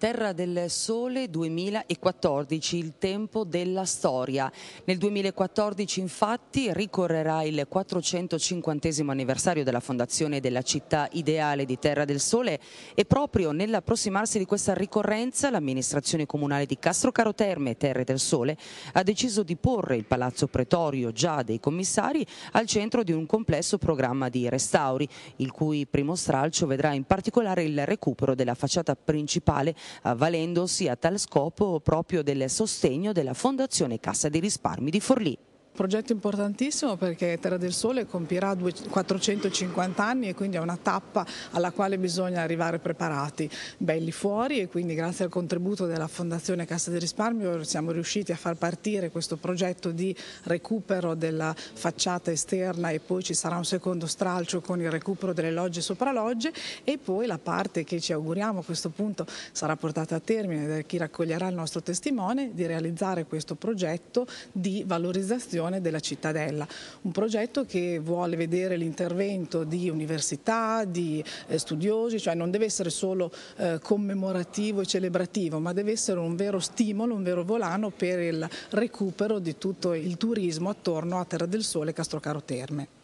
Terra del Sole 2014, il tempo della storia. Nel 2014 infatti ricorrerà il 450 anniversario della fondazione della città ideale di Terra del Sole e proprio nell'approssimarsi di questa ricorrenza l'amministrazione comunale di Castro Caro Terme, Terre del Sole, ha deciso di porre il palazzo pretorio già dei commissari al centro di un complesso programma di restauri, il cui primo stralcio vedrà in particolare il recupero della facciata principale avvalendosi a tal scopo proprio del sostegno della Fondazione Cassa dei Risparmi di Forlì progetto importantissimo perché Terra del Sole compirà 450 anni e quindi è una tappa alla quale bisogna arrivare preparati, belli fuori e quindi grazie al contributo della Fondazione Cassa del Risparmio siamo riusciti a far partire questo progetto di recupero della facciata esterna e poi ci sarà un secondo stralcio con il recupero delle logge e sopralogge e poi la parte che ci auguriamo a questo punto sarà portata a termine da chi raccoglierà il nostro testimone di realizzare questo progetto di valorizzazione ricostruzione della cittadella, un progetto che vuole vedere l'intervento di università, di eh, studiosi, cioè non deve essere solo eh, commemorativo e celebrativo, ma deve essere un vero stimolo, un vero volano per il recupero di tutto il turismo attorno a Terra del Sole e Castrocaro Terme.